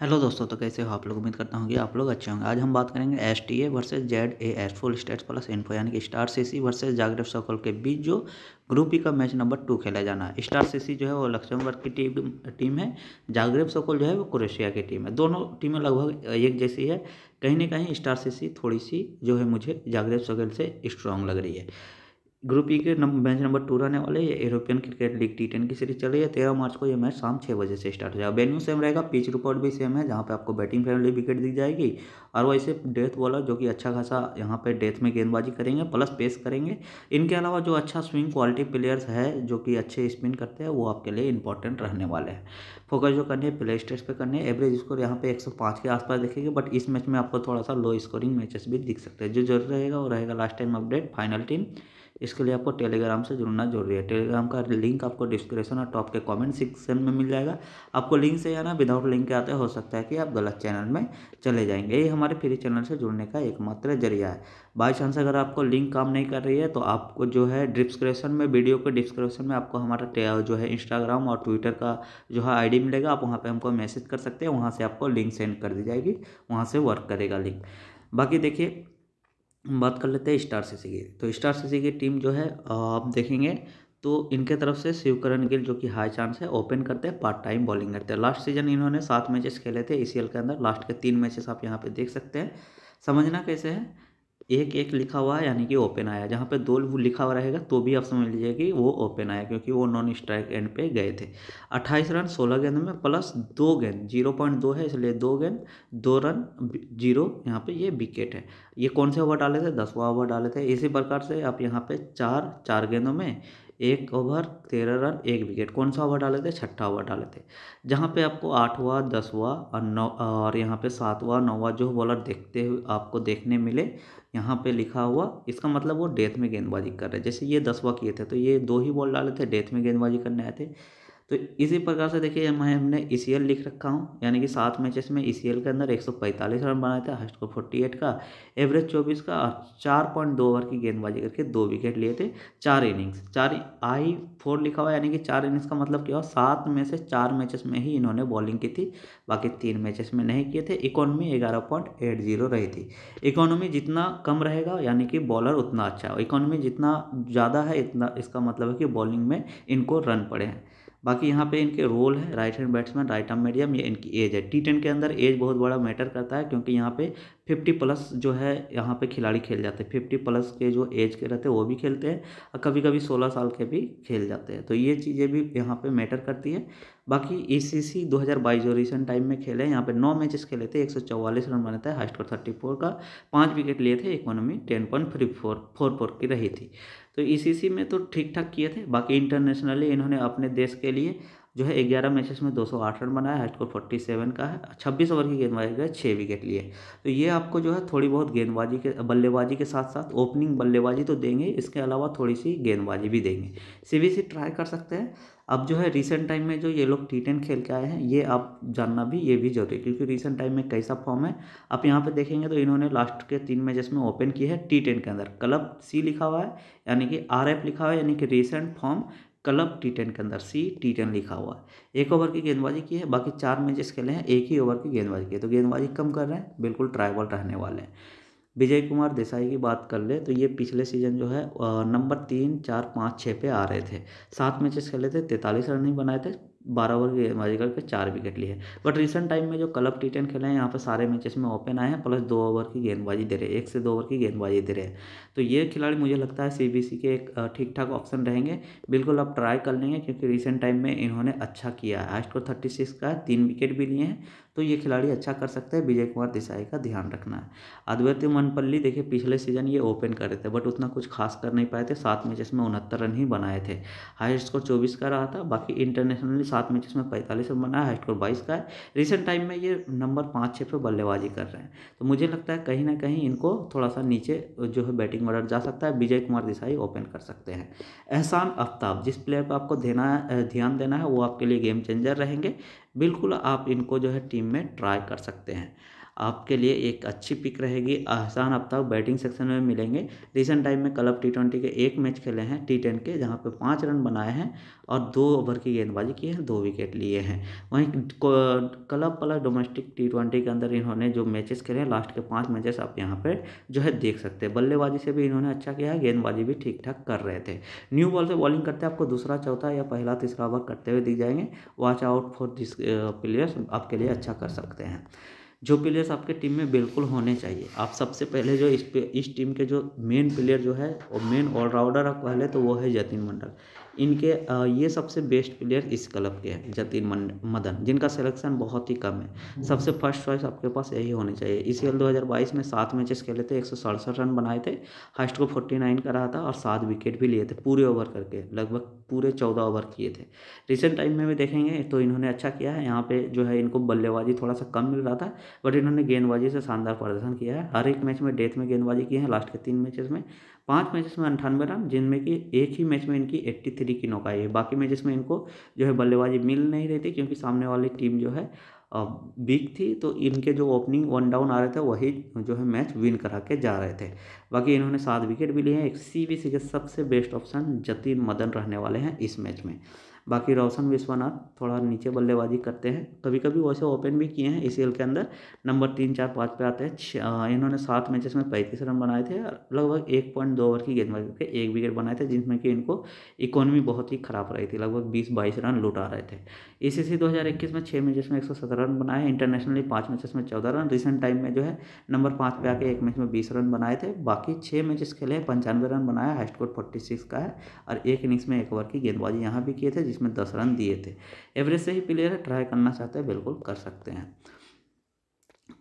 Hello दोस्तों तो कैसे हो आप लोग उम्मीद करता हूँ कि आप लोग अच्छे होंगे आज हम बात करेंगे S T A versus Z A S full stats plus info यानी कि स्टार सी सी वर्सेज जागरेब सोकल के बीच जो ग्रुप ई e का मैच नंबर टू खेला जाना है स्टार सी सी जो है वो लक्ष्मबर्ग की टीम टीम है जागरेब सोकल जो है वो क्रोशिया की टीम है दोनों टीमें लगभग एक जैसी है कहीं ना कहीं स्टार सी सी थोड़ी सी जो है मुझे जागरेब सोकल से स्ट्रांग लग रही है ग्रुप ई के मैच नंबर टू रहने वाले ये European cricket league T ten की सीरीज चल रही है तेरह मार्च को ये मैच शाम छः बजे से स्टार्ट हो जाएगा वेन्यू सेम रहेगा पिच रिपोर्ट भी सेम है जहाँ पे आपको बैटिंग फ्रेंडली विकेट दी जाएगी और वैसे डेथ बॉलर जो कि अच्छा खासा यहाँ पे डेथ में गेंदबाजी करेंगे प्लस पेस करेंगे इनके अलावा जो अच्छा स्विंग क्वालिटी प्लेयर्स है जो कि अच्छे स्पिन करते हैं वो आपके लिए इंपॉर्टेंट रहने वाले हैं फोकस जो करनी है प्ले स्टेट पर करनी है एवरेज स्कोर यहाँ पे एक सौ पाँच के आसपास देखेंगे बट इस मैच में आपको थोड़ा सा लो स्कोरिंग मैचेस भी दिख सकते हैं जो जरूर रहेगा वो रहेगा last time update final team इसके लिए आपको टेलीग्राम से जुड़ना जरूरी है टेलीग्राम का लिंक आपको डिस्क्रिप्शन और टॉप के कमेंट सेक्शन में मिल जाएगा आपको लिंक से जाना विदाउट लिंक के आते हो सकता है कि आप गलत चैनल में चले जाएंगे ये हमारे फ्री चैनल से जुड़ने का एकमात्र जरिया है बाई चांस अगर आपको लिंक काम नहीं कर रही है तो आपको जो है डिस्क्रिप्शन में वीडियो के डिस्क्रिप्शन में आपको हमारा जो है इंस्टाग्राम और ट्विटर का जो है आई मिलेगा आप वहाँ पर हमको मैसेज कर सकते हैं वहाँ से आपको लिंक सेंड कर दी जाएगी वहाँ से वर्क करेगा लिंक बाकी देखिए बात कर लेते हैं स्टार सी की तो स्टार सी की टीम जो है आप देखेंगे तो इनके तरफ से शिवकरण गिल जो कि हाई चांस है ओपन करते हैं पार्ट टाइम बॉलिंग करते हैं लास्ट सीजन इन्होंने सात मैचेस खेले थे ई के अंदर लास्ट के तीन मैचेस आप यहाँ पे देख सकते हैं समझना कैसे है एक एक लिखा हुआ है यानी कि ओपन आया जहाँ पे दो लिखा हुआ रहेगा तो भी आप समझ लीजिए कि वो ओपन आया क्योंकि वो नॉन स्ट्राइक एंड पे गए थे अट्ठाईस रन सोलह गेंद में प्लस दो गेंद जीरो पॉइंट दो है इसलिए दो गेंद दो रन जीरो यहाँ पे ये विकेट है ये कौन से ओवर डाले थे दसवा ओवर डाले थे इसी प्रकार से आप यहाँ पे चार चार गेंदों में एक ओवर तेरह रन एक विकेट कौन सा ओवर डाले थे छठा ओवर डाले थे जहाँ पे आपको आठवा दसवा और नौ और यहाँ पे सातवा नौवा जो बॉलर देखते हुए आपको देखने मिले यहाँ पे लिखा हुआ इसका मतलब वो डेथ में गेंदबाजी कर रहे हैं जैसे ये दसवा किए थे तो ये दो ही बॉल डाले थे डेथ में गेंदबाजी करने आए थे तो इसी प्रकार से देखिए मैं हमने ई सी एल लिख रखा हूँ यानी कि सात मैचेस में ई सी एल के अंदर एक सौ पैंतालीस रन बनाए थे हस्ट को फोर्टी एट का एवरेज चौबीस का और चार पॉइंट दो ओवर की गेंदबाजी करके दो विकेट लिए थे चार इनिंग्स चार आई फोर लिखा हुआ यानी कि चार इनिंग्स का मतलब क्या हुआ सात में से चार मैचेस में ही इन्होंने बॉलिंग की थी बाकी तीन मैचेस में नहीं किए थे इकोनॉमी ग्यारह पॉइंट एट जीरो रही थी इकोनॉमी जितना कम रहेगा यानी कि बॉलर उतना अच्छा इकोनॉमी जितना ज़्यादा है इतना इसका मतलब है कि बॉलिंग में इनको रन पड़े हैं बाकी यहाँ पे इनके रोल है right hand batsman right arm medium ये इनकी एज है टी टेन के अंदर एज बहुत बड़ा मैटर करता है क्योंकि यहाँ पे फिफ्टी प्लस जो है यहाँ पे खिलाड़ी खेल जाते हैं फिफ्टी प्लस के जो एज के रहते हैं वो भी खेलते हैं और कभी कभी सोलह साल के भी खेल जाते हैं तो ये चीज़ें भी यहाँ पे मैटर करती है बाकी ई सी सी दो हज़ार बाईस जो रिसेंट टाइम में खेले हैं यहाँ पर नौ मैचेस खेले थे एक सौ चौवालीस रन बने थे हाइस्ट थर्टी फोर का पाँच विकेट लिए थे economy ten point four four four की रही थी तो ई e में तो ठीक ठाक किए थे बाकी इंटरनेशनली इन्होंने अपने देश के लिए जो है ग्यारह मैचेस में 208 रन बनाया हाइट स्कोर सेवन का है 26 ओवर की गेंदबाजी गए छः विकेट लिए तो ये आपको जो है थोड़ी बहुत गेंदबाजी के बल्लेबाजी के साथ साथ ओपनिंग बल्लेबाजी तो देंगे इसके अलावा थोड़ी सी गेंदबाजी भी देंगे सी ट्राई कर सकते हैं अब जो है रिसेंट टाइम में जो ये लोग टी टेन खेल के आए हैं ये आप जानना भी ये भी जरूरी है क्योंकि रिसेंट टाइम में कैसा फॉर्म है आप यहाँ पे देखेंगे तो इन्होंने लास्ट के तीन मैचेस में ओपन किया है टी टेन के अंदर क्लब सी लिखा हुआ है यानी कि आर एफ लिखा हुआ है यानी कि recent form club T ten के अंदर सी टी टेन लिखा हुआ है एक ओवर की गेंदबाजी की है बाकी चार मैचेस खेले हैं एक ही ओवर की गेंदबाजी की है तो गेंदबाजी कम कर रहे हैं बिल्कुल ट्राइबल रहने वाले हैं विजय कुमार देसाई की बात कर ले तो ये पिछले सीजन जो है नंबर तीन चार पाँच छः पे आ रहे थे सात मैचेस खेले थे तैंतालीस रन ही बनाए थे बारह ओवर की गेंदबाजी करके चार विकेट लिए है बट रिसेंट टाइम में जो क्लब टी टेन खेले हैं यहाँ पर सारे मैचेस में ओपन आए हैं प्लस दो ओवर की गेंदबाजी दे रहे हैं एक से दो ओवर की गेंदबाजी दे रहे हैं तो ये खिलाड़ी मुझे लगता है सी के एक ठीक ठाक ऑप्शन रहेंगे बिल्कुल आप ट्राई कर लेंगे क्योंकि रिसेंट टाइम में इन्होंने अच्छा किया है आजकल थर्टी सिक्स का है तीन विकेट भी लिए हैं तो ये खिलाड़ी अच्छा कर सकते हैं विजय कुमार देसाई का ध्यान रखना है अद्वैत मनपल्ली देखिए पिछले सीजन ये ओपन कर रहे थे बट उतना कुछ खास कर नहीं पाए थे सात मैचेस में उनहत्तर रन ही बनाए थे हाई स्कोर चौबीस का रहा था बाकी इंटरनेशनली सात मैचेस में पैंतालीस रन बनाया है स्कोर बाईस का है रिसेंट टाइम में ये नंबर पाँच छः पे बल्लेबाजी कर रहे हैं तो मुझे लगता है कहीं ना कहीं इनको थोड़ा सा नीचे जो है बैटिंग ऑर्डर जा सकता है विजय कुमार देसाई ओपन कर सकते हैं एहसान आफ्ताब जिस प्लेयर पर आपको देना ध्यान देना है वो आपके लिए गेम चेंजर रहेंगे बिल्कुल आप इनको जो है टीम में ट्राई कर सकते हैं आपके लिए एक अच्छी पिक रहेगी अहसान तक बैटिंग सेक्शन में मिलेंगे रिसेंट टाइम में क्लब टी ट्वेंटी के एक मैच खेले हैं टी टेन के जहाँ पे पाँच रन बनाए हैं और दो ओवर की गेंदबाजी की है दो विकेट लिए हैं वहीं club plus domestic T twenty के अंदर इन्होंने जो मैचेस खेले हैं लास्ट के पाँच मैचेस आप यहाँ पर जो है देख सकते हैं बल्लेबाजी से भी इन्होंने अच्छा किया है गेंदबाजी भी ठीक ठाक कर रहे थे न्यू बॉल से बॉलिंग करते आपको दूसरा चौथा या पहला तीसरा ओवर करते हुए दिख जाएंगे watch out for this players आपके लिए अच्छा कर सकते हैं जो प्लेयर्स आपके टीम में बिल्कुल होने चाहिए आप सबसे पहले जो इस पे इस टीम के जो मेन प्लेयर जो है और मेन ऑलराउंडर आप कह तो वो है जतिन मंडल इनके ये सबसे बेस्ट प्लेयर इस क्लब के हैं जतिन मदन जिनका सिलेक्शन बहुत ही कम है हम्म। सबसे फर्स्ट चॉइस आपके पास यही होने चाहिए इसी एल दो में सात मैचेस खेले थे एक रन बनाए थे हाइस्ट को फोर्टी नाइन का रहा था और सात विकेट भी लिए थे पूरे ओवर करके लगभग पूरे चौदह ओवर किए थे रिसेंट टाइम में भी देखेंगे तो इन्होंने अच्छा किया है यहाँ पे जो है इनको बल्लेबाजी थोड़ा सा कम मिल रहा था बट इन्होंने गेंदबाजी से शानदार प्रदर्शन किया है हर एक मैच में डेथ में गेंदबाजी की है लास्ट के तीन मैचेस में पाँच मैचेस में अंठानवे रन जिनमें कि एक ही मैच में इनकी एट्टी थ्री की नौका आई है बाकी मैचेस में इनको जो है बल्लेबाजी मिल नहीं रही थी क्योंकि सामने वाली टीम जो है वीक थी तो इनके जो ओपनिंग वन डाउन आ रहे थे वही जो है मैच विन करा के जा रहे थे बाकी इन्होंने सात विकेट भी लिए हैं एक सी के सबसे बेस्ट ऑप्शन जतिन मदन रहने वाले हैं इस मैच में बाकी रोशन विश्वनाथ थोड़ा नीचे बल्लेबाजी करते हैं कभी कभी वैसे ओपन भी किए हैं ए के अंदर नंबर तीन चार पाँच पे आते हैं इन्होंने सात मैचेस में पैंतीस रन बनाए थे लगभग एक पॉइंट दो ओवर की गेंदबाजी करके एक विकेट बनाए थे जिसमें कि इनको इकोनॉमी बहुत ही खराब रही थी लगभग बीस बाईस रन लुटा रहे थे सी सी में छः मैचेस में एक सौ सत्रह रन बनाए इंटरनेशनली पाँच मैचेस में चौदह रन रिसेंट टाइम में जो है नंबर पाँच पे आके एक मैच में बीस रन बनाए थे बाकी छः मैचेस खेले पंचानवे रन बनाया हाई स्कोर फोर्टी सिक्स का है और एक इनिंग्स में एक ओवर की गेंदबाजी यहाँ भी किए थे जिस इसमें दस रन दिए थे एवरेज से ही प्लेयर है ट्राई करना चाहते हैं बिल्कुल कर सकते हैं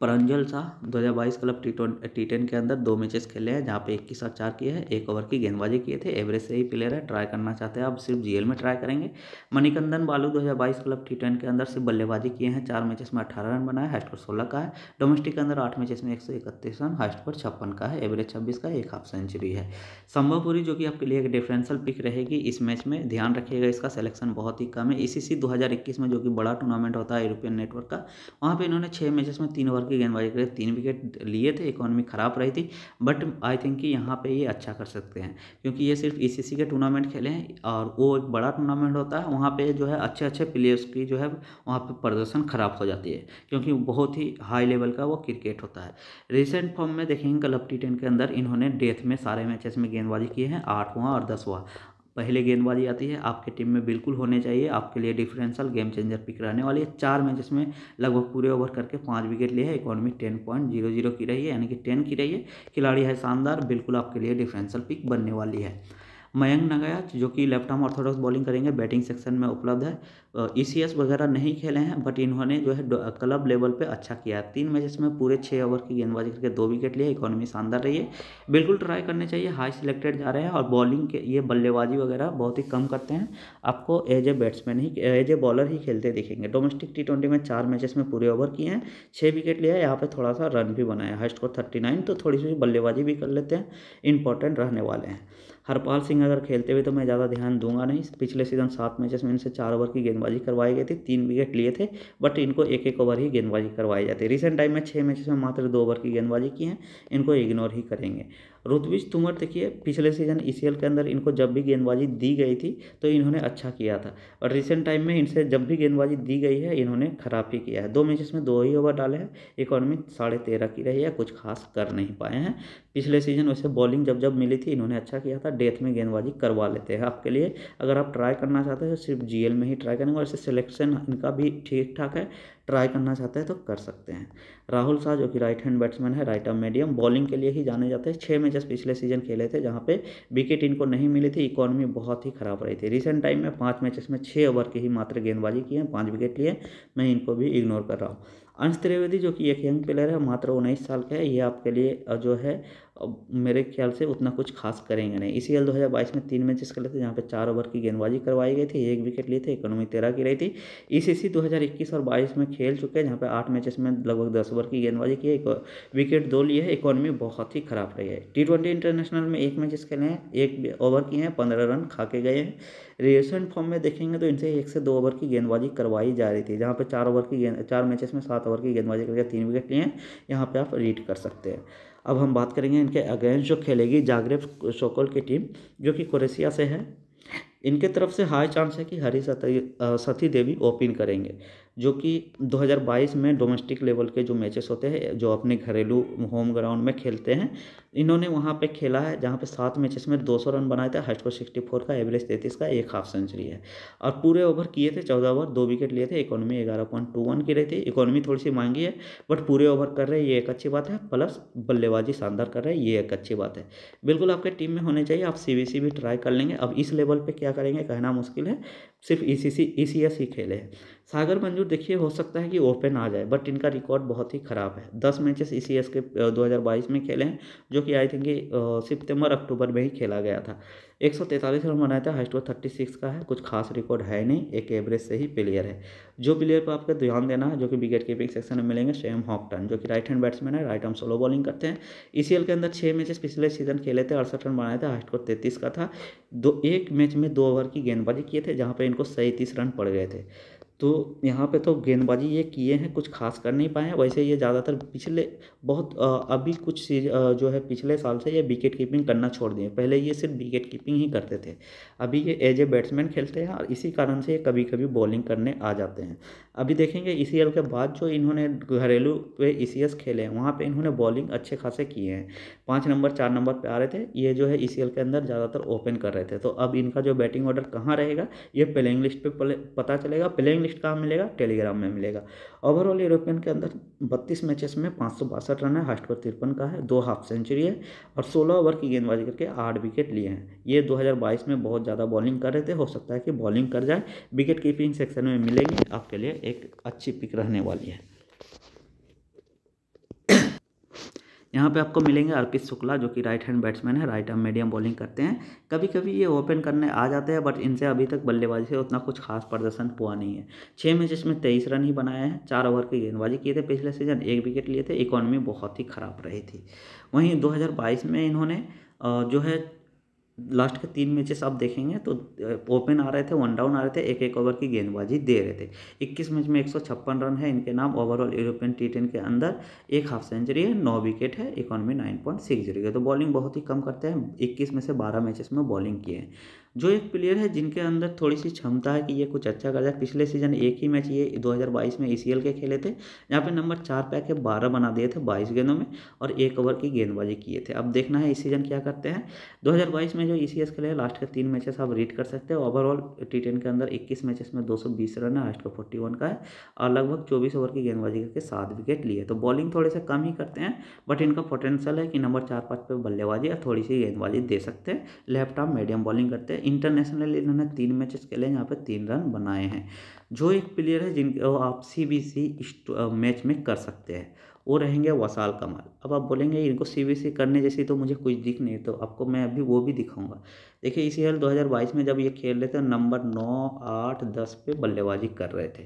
परंजल शाह दो हज़ार बाईस क्लब टी टी टेन के अंदर दो मैचेस खेले हैं जहाँ पे एक की साथ चार किए हैं एक ओवर की गेंदबाजी किए थे एवरेज से ही प्लेयर है ट्राई करना चाहते हैं अब सिर्फ जीएल में ट्राई करेंगे मणिकंदन बालू दो हज़ार बाईस क्लब टी टेन के अंदर सिर्फ बल्लेबाजी किए हैं चार मैचेस में अठारह रन बनाए हाइस्ट पर सोलह का है डोमेस्टिक के अंदर आठ मैचेस में एक सौ इकतीस रन हाइस्ट पर छप्पन का है एवरेज छब्बीस का एक हाफ सेंचुरी है संभवपुरी जो कि आपके लिए एक डिफरेंशियल पिक रहेगी इस मैच में ध्यान रखिएगा इसका सिलेक्शन बहुत ही कम है इसी सी में जो कि बड़ा टूर्नामेंट होता है यूरोपियन नेटवर्क का वहाँ पर इन्होंने छः मैचेस में तीन ओवर की गेंदबाजी करें तीन विकेट लिए थे इकोनॉमी ख़राब रही थी बट आई थिंक कि यहाँ पे ये अच्छा कर सकते हैं क्योंकि ये सिर्फ ई e के टूर्नामेंट खेले हैं और वो एक बड़ा टूर्नामेंट होता है वहाँ पर जो है अच्छे अच्छे प्लेयर्स की जो है वहाँ पर प्रदर्शन ख़राब हो जाती है क्योंकि बहुत ही हाई लेवल का वो क्रिकेट होता है रिसेंट फॉर्म में देखेंगे क्लब टी के अंदर इन्होंने डेथ में सारे मैचेस में गेंदबाजी किए हैं आठवां और दसवां पहले गेंदबाजी आती है आपके टीम में बिल्कुल होने चाहिए आपके लिए डिफरेंशियल गेम चेंजर पिक रहने वाली है चार मैचेस में लगभग पूरे ओवर करके पाँच विकेट लिए है economy ten point zero zero की रही है यानी कि टेन की रही है खिलाड़ी है शानदार बिल्कुल आपके लिए डिफरेंशियल पिक बनने वाली है मयंक नगायाच जो कि लेफ्ट आर्म ऑर्थोडॉक्स बॉलिंग करेंगे बैटिंग सेक्शन में उपलब्ध है ई e वगैरह नहीं खेले हैं बट इन्होंने जो है क्लब लेवल पे अच्छा किया तीन मैचेस में पूरे छः ओवर की गेंदबाजी करके दो विकेट लिए इकोनॉमी शानदार रही है बिल्कुल ट्राई करने चाहिए हाई सिलेक्टेड जा रहे हैं और बॉलिंग के ये बल्लेबाजी वगैरह बहुत ही कम करते हैं आपको एज ए बैट्समैन ही एज ए बॉलर ही खेलते दिखेंगे डोमेस्टिक टी ट्वेंटी में चार मैचेस में पूरे ओवर किए हैं छः विकेट लिया है यहाँ पर थोड़ा सा रन भी बनाया है स्कोर थर्टी नाइन तो थोड़ी सी बल्लेबाजी भी कर लेते हैं इंपॉर्टेंट रहने वाले हैं हरपाल सिंह अगर खेलते हुए तो मैं ज़्यादा ध्यान दूंगा नहीं पिछले सीजन सात मैचेस में इनसे चार ओवर की गेंदबाजी करवाई गई थी तीन विकेट लिए थे बट इनको एक एक ओवर ही गेंदबाजी करवाई जाती है रिसेंट टाइम में छः मैचेस में मात्र दो ओवर की गेंदबाजी की है इनको इग्नोर ही करेंगे ऋतविज तुमर देखिए पिछले सीजन ई e के अंदर इनको जब भी गेंदबाजी दी गई थी तो इन्होंने अच्छा किया था और रिसेंट टाइम में इनसे जब भी गेंदबाजी दी गई है इन्होंने खराब ही किया है दो मैचेस में दो ही ओवर डाले हैं इकोनॉमी साढ़े तेरह की रही है कुछ खास कर नहीं पाए हैं पिछले सीजन वैसे बॉलिंग जब जब मिली थी इन्होंने अच्छा किया था डेथ में गेंदबाजी करवा लेते हैं आपके लिए अगर आप ट्राई करना चाहते हैं तो सिर्फ जी में ही ट्राई करेंगे ऐसे सिलेक्शन इनका भी ठीक ठाक है ट्राई करना चाहते हैं तो कर सकते हैं राहुल शाह जो कि राइट हैंड बैट्समैन है राइट आर्म मीडियम बॉलिंग के लिए ही जाने जाते हैं छः मैचेस पिछले सीजन खेले थे जहाँ पे विकेट इनको नहीं मिली थी इकोनॉमी बहुत ही खराब रही थी रिसेंट टाइम में पाँच मैचेस में छः ओवर की ही मात्र गेंदबाजी किए हैं पाँच विकेट लिए मैं इनको भी इग्नोर कर रहा हूँ अंश त्रिवेदी जो कि एक यंग प्लेयर है मात्र उन्नीस साल का है ये आपके लिए जो है मेरे ख्याल से उतना कुछ खास करेंगे नहीं इसी एल दो में तीन मैचेस खेले थे जहाँ पे चार ओवर की गेंदबाजी करवाई गई थी एक विकेट लिए थे इकोनॉमी तेरह की रही थी इसी सी दो और बाईस में खेल चुके हैं जहाँ पे आठ मैचेस में लगभग दस ओवर की गेंदबाजी की है विकेट दो लिए है इकोनॉमी बहुत ही खराब रही है टी ट्वेंटी इंटरनेशनल में एक मैचेस खेले हैं एक ओवर किए हैं पंद्रह रन खा के गए हैं रिसेंट फॉर्म में देखेंगे तो इनसे एक से दो ओवर की गेंदबाजी करवाई जा रही थी जहाँ पर चार ओवर की गेंद चार मैचेस में सात ओवर की गेंदबाजी करके तीन विकेट लिए हैं यहाँ पर आप रीड कर सकते हैं अब हम बात करेंगे इनके अगेंस्ट जो खेलेगी जागरेब सोकोल की टीम जो कि क्रोएशिया से है इनके तरफ से हाई चांस है कि हरी सती सती देवी ओपन करेंगे जो कि 2022 में डोमेस्टिक लेवल के जो मैचेस होते हैं जो अपने घरेलू होम ग्राउंड में खेलते हैं इन्होंने वहाँ पे खेला है जहाँ पे सात मैचेस में 200 रन बनाए थे हाइस्को फोर का एवरेज तैतीस का एक हाफ सेंचुरी है और पूरे ओवर किए थे चौदह ओवर दो विकेट लिए थे इकोनॉमी ग्यारह पॉइंट टू वन की रही थी इकोनॉमी थोड़ी सी महंगी है बट पूरे ओवर कर रहे हैं ये एक अच्छी बात है प्लस बल्लेबाजी शानदार कर रहे हैं ये एक अच्छी बात है बिल्कुल आपके टीम में होने चाहिए आप सी भी ट्राई कर लेंगे अब इस लेवल पर क्या करेंगे कहना मुश्किल है सिर्फ ई सी सी ई सी एस ही खेले सागर मंजूर देखिए हो सकता है कि ओपन आ जाए बट इनका रिकॉर्ड बहुत ही ख़राब है दस मैचेस ई के 2022 में खेले हैं जो कि आई थिंक सितंबर अक्टूबर में ही खेला गया था एक तैंतालीस रन बनाया था हाइस्ट वो सिक्स का है कुछ खास रिकॉर्ड है नहीं एक एवरेज से ही प्लेयर है जो प्लेयर पर आपका ध्यान देना है जो कि विकेट कीपिंग सेक्शन में मिलेंगे शेम हॉकटन जो कि राइट हैंड बैट्समैन है राइट हैंड स्लो बॉलिंग करते हैं ई e के अंदर छः मैचेस पिछले सीजन खेले थे अड़सठ रन बनाए थे हाइस्ट को तैतीस का था दो एक मैच में दो ओवर की गेंदबाजी किए थे जहाँ पर इनको सैंतीस रन पड़ गए थे तो यहाँ पे तो गेंदबाजी ये किए हैं कुछ खास कर नहीं पाए हैं वैसे ये ज़्यादातर पिछले बहुत अभी कुछ जो है पिछले साल से ये विकेट कीपिंग करना छोड़ दिए पहले ये सिर्फ विकेट कीपिंग ही करते थे अभी ये एज ए बैट्समैन खेलते हैं और इसी कारण से ये कभी कभी बॉलिंग करने आ जाते हैं अभी देखेंगे ई e के बाद जो इन्होंने घरेलू पे ई e खेले हैं वहाँ पर इन्होंने बॉलिंग अच्छे खासे किए हैं पाँच नंबर चार नंबर पर आ रहे थे ये जो है ई e के अंदर ज़्यादातर ओपन कर रहे थे तो अब इनका जो बैटिंग ऑर्डर कहाँ रहेगा ये प्लेइंग लिस्ट पर पता चलेगा प्लेइंग लिस्ट कहाँ मिलेगा टेलीग्राम में मिलेगा ओवरऑल यूरोपियन के अंदर बत्तीस मैचेस में पाँच सौ बासठ रन है हाइस्ट पर तिरपन का है दो हाफ सेंचुरी है और सोलह ओवर की गेंदबाजी करके आठ विकेट लिए हैं ये 2022 में बहुत ज़्यादा बॉलिंग कर रहे थे हो सकता है कि बॉलिंग कर जाए विकेट कीपिंग सेक्शन में मिलेंगे आपके लिए एक अच्छी पिक रहने वाली है यहाँ पे आपको मिलेंगे अर्पित शुक्ला जो कि राइट हैंड बैट्समैन है राइट हैंड मीडियम बॉलिंग करते हैं कभी कभी ये ओपन करने आ जाते हैं बट इनसे अभी तक बल्लेबाजी से उतना कुछ खास प्रदर्शन हुआ नहीं है छः मैचेस में तेईस रन ही बनाए हैं चार ओवर की गेंदबाजी किए थे पिछले सीजन एक विकेट लिए थे इकोनॉमी बहुत ही खराब रही थी वहीं दो में इन्होंने जो है लास्ट के तीन मैचेस आप देखेंगे तो ओपन आ रहे थे वन डाउन आ रहे थे एक एक ओवर की गेंदबाजी दे रहे थे 21 मैच में एक रन है इनके नाम ओवरऑल यूरोपियन टी टेन के अंदर एक हाफ सेंचुरी है नौ विकेट है economy nine point six zero तो बॉलिंग बहुत ही कम करते हैं इक्कीस में से बारह मैचेस में बॉलिंग किए हैं जो एक प्लेयर है जिनके अंदर थोड़ी सी क्षमता है कि ये कुछ अच्छा कर जाए पिछले सीजन एक ही मैच ये 2022 में ई e के खेले थे जहाँ पे नंबर चार पे आके बारह बना दिए थे बाईस गेंदों में और एक ओवर की गेंदबाजी किए थे अब देखना है इस सीजन क्या करते हैं 2022 में जो ई e खेले लास्ट के तीन मैचेस आप रीड कर सकते हैं ओवरऑल टी के अंदर इक्कीस मैचेस में दो रन है हाइस्ट का फोर्टी का है और लगभग चौबीस ओवर की गेंदबाजी करके सात विकेट लिए तो बॉलिंग थोड़े से कम ही करते हैं बट इनका पोटेंशियल है कि नंबर चार पाँच पे बल्लेबाजी या थोड़ी सी गेंदबाजी दे सकते हैं लेफ्ट आर्म मीडियम बॉलिंग करते हैं इंटरनेशनल इन्होंने तीन मैचेस खेले यहाँ पर तीन रन बनाए हैं जो एक प्लेयर है वो आप सी बी सी मैच में कर सकते हैं वो रहेंगे वसाल कमाल अब आप बोलेंगे इनको सी बी सी करने जैसी तो मुझे कुछ दिख नहीं तो आपको मैं अभी वो भी दिखाऊंगा देखिए ई सी एल दो हज़ार बाईस में जब ये खेल रहे थे नंबर नौ आठ दस पे बल्लेबाजी कर रहे थे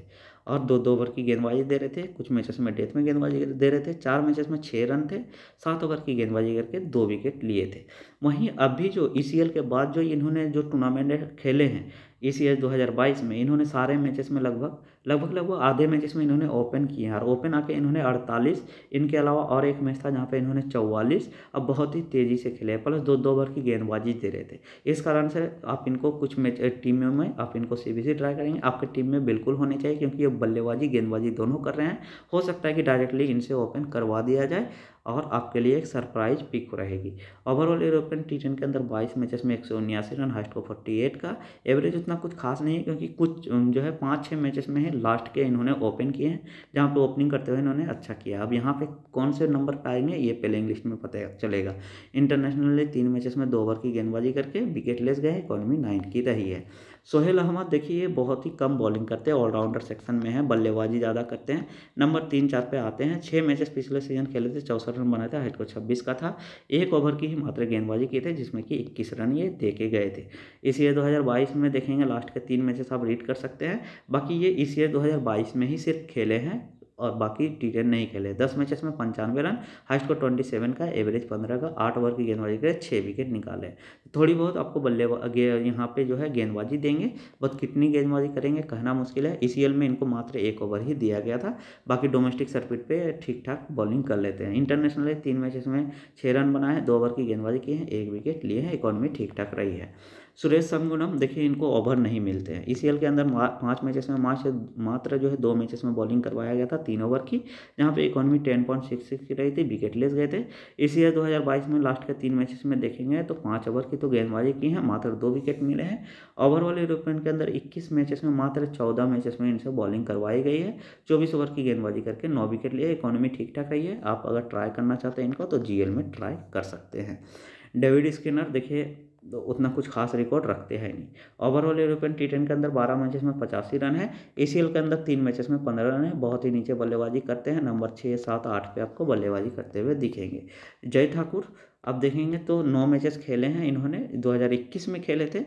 और दो दो ओवर की गेंदबाजी दे रहे थे कुछ मैचेस में डेथ में गेंदबाजी दे रहे थे चार मैचेस में छः रन थे सात ओवर की गेंदबाजी करके दो विकेट लिए थे वहीं अभी जो ई e के बाद जो इन्होंने जो टूर्नामेंट खेले हैं ई e सी दो हज़ार बाईस में इन्होंने सारे मैचेस में लगभग लगभग लगभग आधे मैचेस में इन्होंने ओपन किए हैं और ओपन आके इन्होंने अड़तालीस इनके अलावा और एक मैच था जहाँ पे इन्होंने चौवालीस अब बहुत ही तेज़ी से खेले प्लस दो दो ओवर की गेंदबाजी दे रहे थे इस कारण से आप इनको कुछ मैच टीमों में आप इनको सीबीसी ट्राई करेंगे आपके टीम में बिल्कुल होने चाहिए क्योंकि ये बल्लेबाजी गेंदबाजी दोनों कर रहे हैं हो सकता है कि डायरेक्टली इनसे ओपन करवा दिया जाए और आपके लिए एक सरप्राइज पिक रहेगी ओवरऑल यूरोपियन टी के अंदर बाईस मैचेस में एक सौ उन्यासी रन हाइस्ट को फोर्टी एट का एवरेज उतना कुछ खास नहीं है क्योंकि कुछ जो है पाँच छः मैचेस में है लास्ट के इन्होंने ओपन किए हैं जहाँ पर ओपनिंग करते हुए इन्होंने अच्छा किया अब यहाँ पर कौन से नंबर पर आएंगे ये पहले लिस्ट में पता चलेगा इंटरनेशनल तीन मैचेस में दो ओवर की गेंदबाजी करके विकेट लेस गए इकॉनमी नाइन की रही है सोहेल अहमद देखिए ये बहुत ही कम बॉलिंग करते हैं ऑलराउंडर सेक्शन में है बल्लेबाजी ज़्यादा करते हैं नंबर तीन चार पे आते हैं छः मैचेस पिछले सीजन खेले थे चौसठ रन बनाए थे हाइट को छब्बीस का था एक ओवर की ही मात्र गेंदबाजी किए थे जिसमें कि इक्कीस रन ये दे के गए थे इस ईयर दो में देखेंगे लास्ट के तीन मैचेस आप रीड कर सकते हैं बाकी ये इस ईयर दो में ही सिर्फ खेले हैं और बाकी टी टेन नहीं खेले दस मैचेस में पंचानवे रन हाइस्ट को ट्वेंटी सेवन का एवरेज पंद्रह का आठ ओवर की गेंदबाजी करें छः विकेट निकाले थोड़ी बहुत आपको बल्ले यहाँ पे जो है गेंदबाजी देंगे बहुत कितनी गेंदबाजी करेंगे कहना मुश्किल है ई e में इनको मात्र एक ओवर ही दिया गया था बाकी डोमेस्टिक सर्किट पर ठीक ठाक बॉलिंग कर लेते हैं इंटरनेशनल तीन मैचेस में छः रन बनाए दो ओवर की गेंदबाजी की है एक विकेट लिए हैं इकोनॉमी ठीक ठाक रही है सुरेश समगुणम देखिए इनको ओवर नहीं मिलते हैं ई e के अंदर पाँच मैचेस में मार्च मात्र जो है दो मैचेस में बॉलिंग करवाया गया था तीन ओवर की जहाँ पे economy ten point six six की रही थी विकेट लेस गए थे इसी e दो हज़ार बाईस में लास्ट के तीन मैचेस में देखेंगे तो पाँच ओवर की तो गेंदबाजी की है मात्र दो विकेट मिले हैं ओवरऑल यूरोपियन के अंदर इक्कीस मैचेस में मात्र चौदह मैचेस में इनसे बॉलिंग करवाई गई है चौबीस ओवर की गेंदबाजी करके नौ विकेट लिए इकोनॉमी ठीक ठाक रही है आप अगर ट्राई करना चाहते हैं इनको तो जी में ट्राई कर सकते हैं डेविड स्किनर देखिए तो उतना कुछ खास रिकॉर्ड रखते हैं नहीं ओवरऑल यूरोपियन टी के अंदर बारह मैचेस में पचासी रन है ए के अंदर तीन मैचेस में पंद्रह रन है बहुत ही नीचे बल्लेबाजी करते हैं नंबर छः सात आठ पे आपको बल्लेबाजी करते हुए दिखेंगे जय ठाकुर अब देखेंगे तो नौ मैचेस खेले हैं इन्होंने 2021 में खेले थे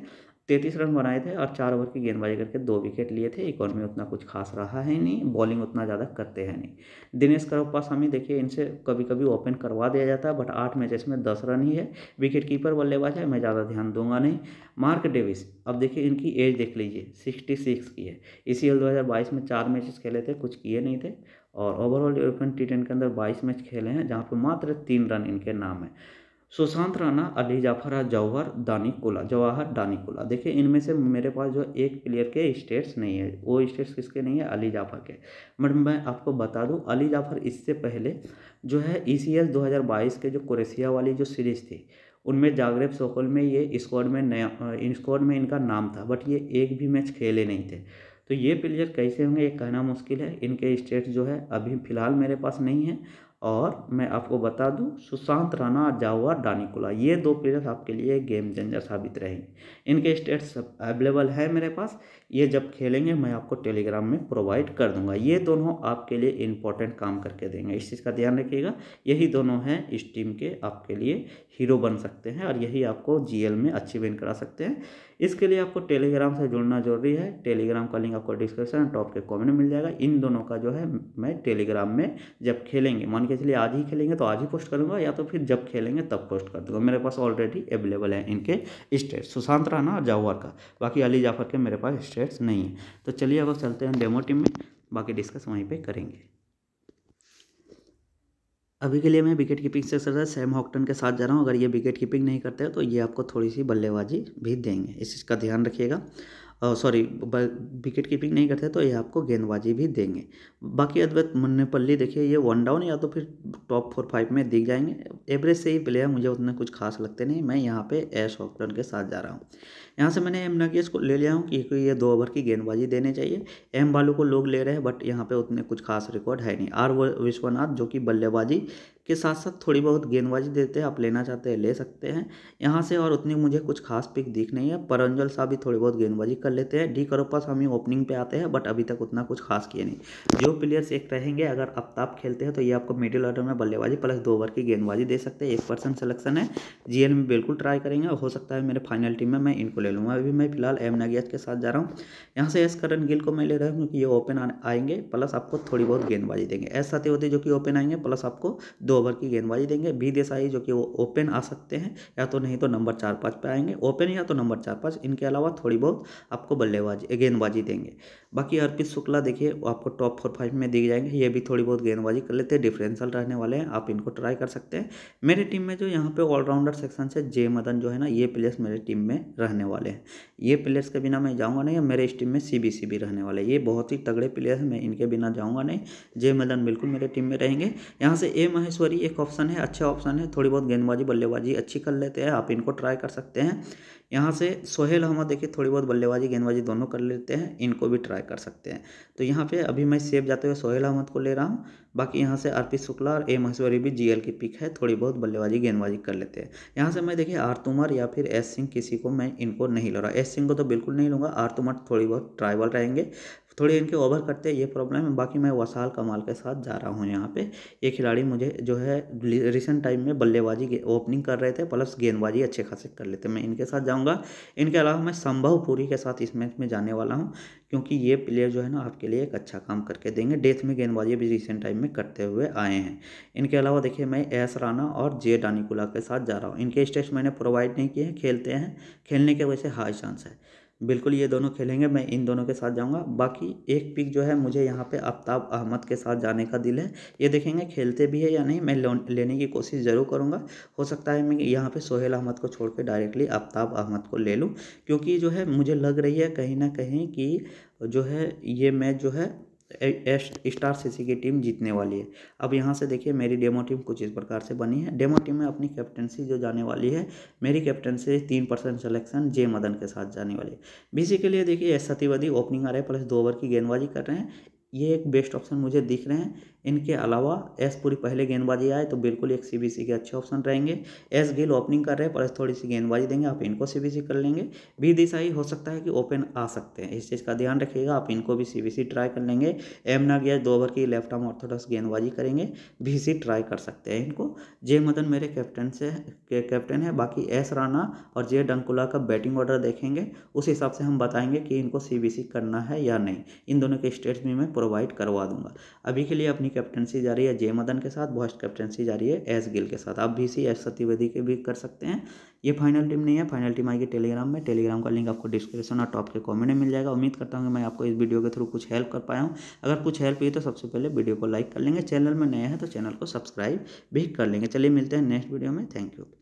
तैंतीस रन बनाए थे और चार ओवर की गेंदबाजी करके दो विकेट लिए थे एक में उतना कुछ खास रहा है नहीं बॉलिंग उतना ज़्यादा करते हैं नहीं दिनेश स्वामी देखिए इनसे कभी कभी ओपन करवा दिया जाता है बट आठ मैचेस में दस रन ही है विकेट कीपर बल्लेबाज है मैं ज़्यादा ध्यान दूंगा नहीं मार्क डेविस अब देखिए इनकी एज देख लीजिए सिक्सटी सिक्स की है इसी दो हज़ार बाईस में चार मैचेस खेले थे कुछ किए नहीं थे और ओवरऑल यूरोपियन टी टेन के अंदर बाईस मैच खेले हैं जहाँ पर मात्र तीन रन इनके नाम है सुशांत राणा अली जाफर जौहर दानी कोला जवाहर दानी कोला देखिए इनमें से मेरे पास जो एक प्लेयर के स्टेट्स नहीं है वो स्टेट्स किसके नहीं है अली जाफर के बट मैं आपको बता दूं अली जाफर इससे पहले जो है ई सी एस दो हज़ार बाईस के जो क्रोशिया वाली जो सीरीज़ थी उनमें जागरेब सोकोल में ये स्क्वाड में नया स्क्वाड में इनका नाम था बट ये एक भी मैच खेले नहीं थे तो ये प्लेयर कैसे होंगे ये कहना मुश्किल है इनके स्टेट्स जो है अभी फ़िलहाल मेरे पास नहीं है और मैं आपको बता दूं सुशांत राणा जावा डानिकुला ये दो प्लेयर आपके लिए गेम चेंजर साबित रहेंगे इनके स्टेट्स अवेलेबल है मेरे पास ये जब खेलेंगे मैं आपको टेलीग्राम में प्रोवाइड कर दूंगा ये दोनों आपके लिए इम्पोर्टेंट काम करके देंगे इस चीज़ का ध्यान रखिएगा यही दोनों हैं इस टीम के आपके लिए हीरो बन सकते हैं और यही आपको जी में अच्छी विन करा सकते हैं इसके लिए आपको टेलीग्राम से जुड़ना जरूरी है टेलीग्राम का लिंक आपको डिस्क्रिप्शन टॉप के कॉमेंट में मिल जाएगा इन दोनों का जो है मैं टेलीग्राम में जब खेलेंगे मान के चलिए आज ही खेलेंगे तो आज ही पोस्ट करूँगा या तो फिर जब खेलेंगे तब पोस्ट कर दूँगा मेरे पास ऑलरेडी अवेलेबल है इनके स्टेट सुशांत राणा और जावर का बाकी अली जाफर के मेरे पास स्टेट कैंडिडेट्स नहीं है तो चलिए अब चलते हैं डेमो टीम में बाकी डिस्कस वहीं पर करेंगे अभी के लिए मैं विकेट कीपिंग से सैम हॉकटन के साथ जा रहा हूँ अगर ये विकेट कीपिंग नहीं करते तो ये आपको थोड़ी सी बल्लेबाजी भी देंगे इस चीज़ का ध्यान रखिएगा सॉरी विकेट कीपिंग नहीं करते तो ये आपको गेंदबाजी भी देंगे बाकी अद्वैत मुन्नेपल्ली देखिए ये वन डाउन या तो फिर टॉप फोर फाइव में दिख जाएंगे एवरेज से ही प्लेयर मुझे उतने कुछ खास लगते नहीं मैं यहाँ पे एश हॉकटन के साथ जा रहा हूँ यहाँ से मैंने एम नगेश को ले लिया हूँ क्योंकि ये दो ओवर की गेंदबाजी देने चाहिए एम बालू को लोग ले रहे हैं बट यहाँ पे उतने कुछ खास रिकॉर्ड है नहीं आर विश्वनाथ जो कि बल्लेबाजी के साथ साथ थोड़ी बहुत गेंदबाजी देते हैं आप लेना चाहते हैं ले सकते हैं यहाँ से और उतनी मुझे कुछ खास पिक दिख नहीं है परंजल साहब भी थोड़ी बहुत गेंदबाजी कर लेते हैं डी करोपा ही ओपनिंग पे आते हैं बट अभी तक उतना कुछ खास किए नहीं जो प्लेयर्स एक रहेंगे अगर अपताप खेलते हैं तो ये आपको मिडिल ऑर्डर में बल्लेबाजी प्लस दो ओवर की गेंदबाजी दे सकते हैं एक परसेंट सेलेक्शन है जी में बिल्कुल ट्राई करेंगे हो सकता है मेरे फाइनल टीम में मैं इनको ले लूँगा अभी मैं फिलहाल एम नगियाज के साथ जा रहा हूँ यहाँ से एस करण गिल को मैं ले रहा हूँ क्योंकि ये ओपन आएंगे प्लस आपको थोड़ी बहुत गेंदबाजी देंगे एस साथी होते जो कि ओपन आएंगे प्लस आपको दो ओवर की गेंदबाजी देंगे बी देसाई जो कि वो ओपन आ सकते हैं या तो नहीं तो नंबर चार पाँच पर आएंगे ओपन या तो नंबर चार पाँच इनके अलावा थोड़ी बहुत आपको बल्लेबाजी गेंदबाजी देंगे बाकी अर्पित शुक्ला देखिए आपको टॉप फोर फाइव में दिख जाएंगे ये भी थोड़ी बहुत गेंदबाजी कर लेते हैं डिफरेंशियल रहने वाले हैं आप इनको ट्राई कर सकते हैं मेरी टीम में जो यहाँ पे ऑलराउंडर सेक्शन से जे मदन जो है ना ये प्लेयर्स मेरे टीम में रहने वाले हैं ये प्लेयर्स के बिना मैं जाऊँगा नहीं मेरे इस टीम में सी भी रहने वाले ये बहुत ही तगड़े प्लेयर हैं मैं इनके बिना जाऊँगा नहीं जे मदन बिल्कुल मेरे टीम में रहेंगे यहाँ से ए महेश्वरी एक ऑप्शन है अच्छा ऑप्शन है थोड़ी बहुत गेंदबाजी बल्लेबाजी अच्छी कर लेते हैं आप इनको ट्राई कर सकते हैं यहाँ से सोहेल अहमद देखिए थोड़ी बहुत बल्लेबाजी गेंदबाजी दोनों कर लेते हैं इनको भी ट्राई कर सकते हैं तो यहाँ पे अभी मैं सेफ जाते हुए सोहेल अहमद को ले रहा हूँ बाकी यहाँ से आरपी शुक्ला और ए महेश्वरी भी जीएल की पिक है थोड़ी बहुत बल्लेबाजी गेंदबाजी कर लेते हैं यहाँ से मैं देखिए आर तुमर या फिर एस सिंह किसी को मैं इनको नहीं रहा एस सिंह को तो बिल्कुल नहीं लूँगा आर तुमर थोड़ी बहुत ट्राइबल रहेंगे थोड़ी इनके ओवर करते हैं ये प्रॉब्लम है बाकी मैं वसाल कमाल के साथ जा रहा हूँ यहाँ पे ये खिलाड़ी मुझे जो है रिसेंट टाइम में बल्लेबाजी ओपनिंग कर रहे थे प्लस गेंदबाजी अच्छे खासे कर लेते मैं इनके साथ जाऊँगा इनके अलावा मैं संभव पुरी के साथ इस मैच में जाने वाला हूँ क्योंकि ये प्लेयर जो है ना आपके लिए एक अच्छा काम करके देंगे डेथ में गेंदबाजी भी रिसेंट टाइम में करते हुए आए हैं इनके अलावा देखिए मैं एस राना और जे डानिकुला के साथ जा रहा हूँ इनके स्टेट्स मैंने प्रोवाइड नहीं किए हैं खेलते हैं खेलने के वजह से हाई चांस है बिल्कुल ये दोनों खेलेंगे मैं इन दोनों के साथ जाऊंगा बाकी एक पिक जो है मुझे यहाँ पे आफ्ताब अहमद के साथ जाने का दिल है ये देखेंगे खेलते भी है या नहीं मैं लेने की कोशिश ज़रूर करूँगा हो सकता है मैं यहाँ पर सोहेल अहमद को छोड़ के डायरेक्टली आफ्ताब अहमद को ले लूँ क्योंकि जो है मुझे लग रही है कहीं ना कहीं कि जो है ये मैच जो है स्टार सी की टीम जीतने वाली है अब यहाँ से देखिए मेरी डेमो टीम कुछ इस प्रकार से बनी है डेमो टीम में अपनी कैप्टनसी जो जाने वाली है मेरी कैप्टनसी तीन परसेंट सेलेक्शन जे मदन के साथ जाने वाली है बीसी के लिए देखिए एस सतीवदी ओपनिंग आ रहे हैं प्लस दो ओवर की गेंदबाजी कर रहे हैं ये एक बेस्ट ऑप्शन मुझे दिख रहे हैं इनके अलावा एस पूरी पहले गेंदबाजी आए तो बिल्कुल एक सी के अच्छे ऑप्शन रहेंगे एस गिल ओपनिंग कर रहे हैं पर थोड़ी सी गेंदबाजी देंगे आप इनको सी कर लेंगे बी दिशाई हो सकता है कि ओपन आ सकते हैं इस चीज़ का ध्यान रखिएगा आप इनको भी सी ट्राई कर लेंगे एम नागिया दो ओवर की लेफ्ट आर्म ऑर्थोडॉक्स गेंदबाजी करेंगे बी सी ट्राई कर सकते हैं इनको जे मदन मेरे कैप्टन से कैप्टन है बाकी एस राणा और जे डंकुला का बैटिंग ऑर्डर देखेंगे उस हिसाब से हम बताएंगे कि इनको सी करना है या नहीं इन दोनों के स्टेट्स भी मैं प्रोवाइड करवा दूंगा अभी के लिए अपनी कैप्टनसी जा रही है जय मदन के साथ बॉयज कैप्टनसी जा रही है एस गिल के साथ आप भी सी एस सत्यवेदी के भी कर सकते हैं ये फाइनल टीम नहीं है फाइनल टीम आएगी टेलीग्राम में टेलीग्राम का लिंक आपको डिस्क्रिप्शन और टॉप के कॉमेंट में मिल जाएगा उम्मीद करता हूँ कि मैं आपको इस वीडियो के थ्रू कुछ हेल्प कर पाया हूँ अगर कुछ हेल्प हुई तो सबसे पहले वीडियो को लाइक कर लेंगे चैनल में नया है तो चैनल को सब्सक्राइब भी कर लेंगे चलिए मिलते हैं नेक्स्ट वीडियो में थैंक यू